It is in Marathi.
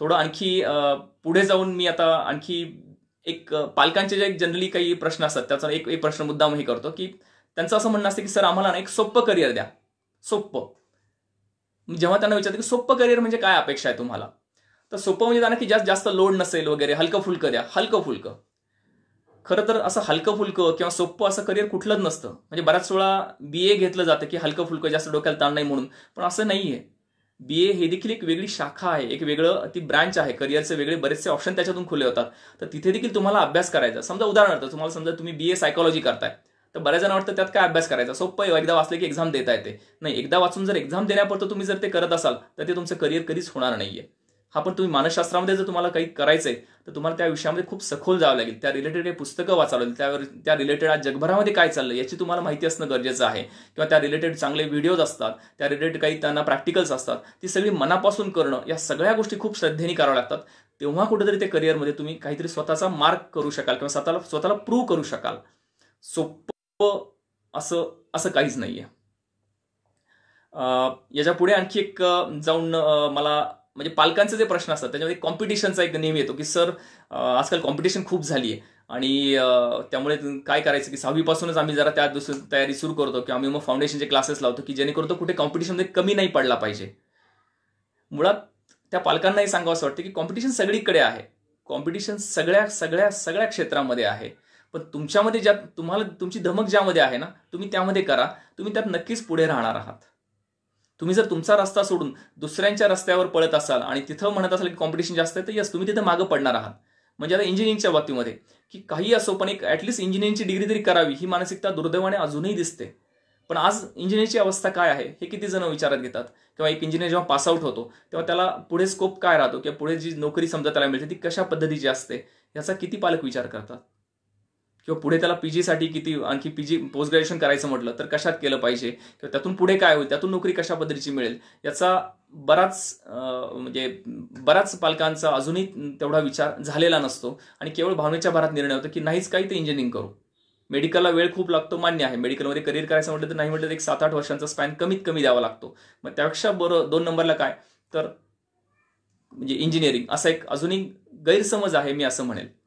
थोडं आणखी पुढे जाऊन मी आता आणखी एक पालकांचे जे जनरली काही प्रश्न असतात त्याचा एक एक प्रश्न मुद्दाम हे करतो की त्यांचं असं म्हणणं असतं की सर आम्हाला ना एक सोप्प करिअर द्या सोप्पं जेव्हा त्यांना विचारतो की सोप्प करिअर म्हणजे काय अपेक्षा आहे तुम्हाला तर सोपं म्हणजे त्यांना की जास्त जास्त लोड नसेल वगैरे हलकं फुलकं द्या हलकं फुलकं खरं तर असं हलकं फुलकं किंवा सोप्पं असं करिअर कुठलंच नसतं म्हणजे बऱ्याच वेळा बी ए घेतलं जातं की हलकं फुलकं जास्त डोक्याला ताण नाही म्हणून पण असं नाही आहे बी ए हे देखील एक वेगळी शाखा आहे एक वेगळं ती ब्रँच आहे करिअरचे वेगळे बरेचसे ऑप्शन त्याच्यातून खुले होतात तर तिथे देखील तुम्हाला अभ्यास करायचा समजा उदाहरणार्थ तुम्हाला समजा तुम्ही बी ए सायकॉलॉजी करताय तर बऱ्याच जण वाटतं त्यात काय अभ्यास करायचा सोपं एकदा वाचले की एक्झाम देता येते नाही एकदा वाचून जर एक्झाम देण्यापुरतं तुम्ही जर ते करत असाल तर ते तुमचं करिअर कधीच होणार नाहीये हा पण तुम्ही मानसशास्त्रामध्ये जर तुम्हाला काही करायचं आहे तर तुम्हाला त्या विषयामध्ये खूप सखोल जावं लागेल त्या रिलेटेड हे पुस्तकं वाचावं लागेल त्यावर त्या रिलेटेड आज जगभरामध्ये काय चाललं याची तुम्हाला माहिती असणं गरजेचं आहे किंवा त्या रिलेटेड चांगले व्हिडिओज असतात त्या रिलेटेड काही त्यांना प्रॅक्टिकल्स असतात ती सगळी मनापासून करणं या सगळ्या गोष्टी खूप श्रद्धेने कराव्या लागतात तेव्हा कुठेतरी ते करिअरमध्ये तुम्ही काहीतरी स्वतःचा मार्क करू शकाल किंवा स्वतःला स्वतःला प्रूव्ह करू शकाल सोपं असं असं काहीच नाही आहे याच्या पुढे आणखी एक जाऊन मला म्हणजे पालकांचे जे प्रश्न असतात त्याच्यामध्ये कॉम्पिटिशनचा एक नेहमी येतो की सर आजकाल कॉम्पिटिशन खूप झाली आहे आणि त्यामुळे काय करायचं की सहावीपासूनच आम्ही जरा त्या दुसरी तयारी सुरू करतो की आम्ही मग फाउंडेशनचे क्लासेस लावतो की जेणेकरून तो कुठे कॉम्पिटिशनमध्ये कमी नाही पडला पाहिजे मुळात त्या पालकांनाही सांगावं असं वाटतं की कॉम्पिटिशन सगळीकडे आहे कॉम्पिटिशन सगळ्या सगळ्या सगळ्या क्षेत्रामध्ये आहे पण तुमच्यामध्ये ज्या तुम्हाला तुमची धमक ज्यामध्ये आहे ना तुम्ही त्यामध्ये करा तुम्ही त्यात नक्कीच पुढे राहणार आहात तुम्ही जर तुमचा रस्ता सोडून दुसऱ्यांच्या रस्त्यावर पळत असाल आणि तिथं म्हणत असाल की कॉम्पिटिशन जास्त आहे तर यस तुम्ही तिथं मागं पडणार आहात म्हणजे आता इंजिनिअरिंगच्या बाबतीमध्ये की काही असो पण एक ॲटलिस्ट इंजिनिअरिंगची डिग्री तरी करावी ही मानसिकता दुर्दैवाने अजूनही दिसते पण आज इंजिनिअरची अवस्था काय आहे हे किती जण विचारात घेतात किंवा एक इंजिनियर जेव्हा पासआउट होतो तेव्हा त्याला पुढे स्कोप काय राहतो किंवा पुढे जी नोकरी समजा त्याला मिळते ती कशा पद्धतीची असते याचा किती पालक विचार करतात किंवा पुढे त्याला पी जीसाठी किती आणखी पी जी पोस्ट ग्रॅज्युएशन करायचं म्हटलं तर कशात केलं पाहिजे किंवा त्यातून पुढे काय होईल त्यातून नोकरी कशा पद्धतीची मिळेल याचा बराच म्हणजे बराच पालकांचा अजूनही तेवढा विचार झालेला नसतो आणि केवळ भावनेच्या भरात निर्णय होतो की नाहीच काही ते इंजिनिअरिंग करू मेडिकलला वेळ खूप लागतो मान्य आहे मेडिकलमध्ये करिअर करायचं म्हटलं तर नाही म्हटलं तर एक सात आठ वर्षांचा स्पॅन कमीत कमी द्यावा लागतो मग त्यापेक्षा बरं दोन नंबरला काय तर म्हणजे इंजिनिअरिंग असा एक अजूनही गैरसमज आहे मी असं म्हणेल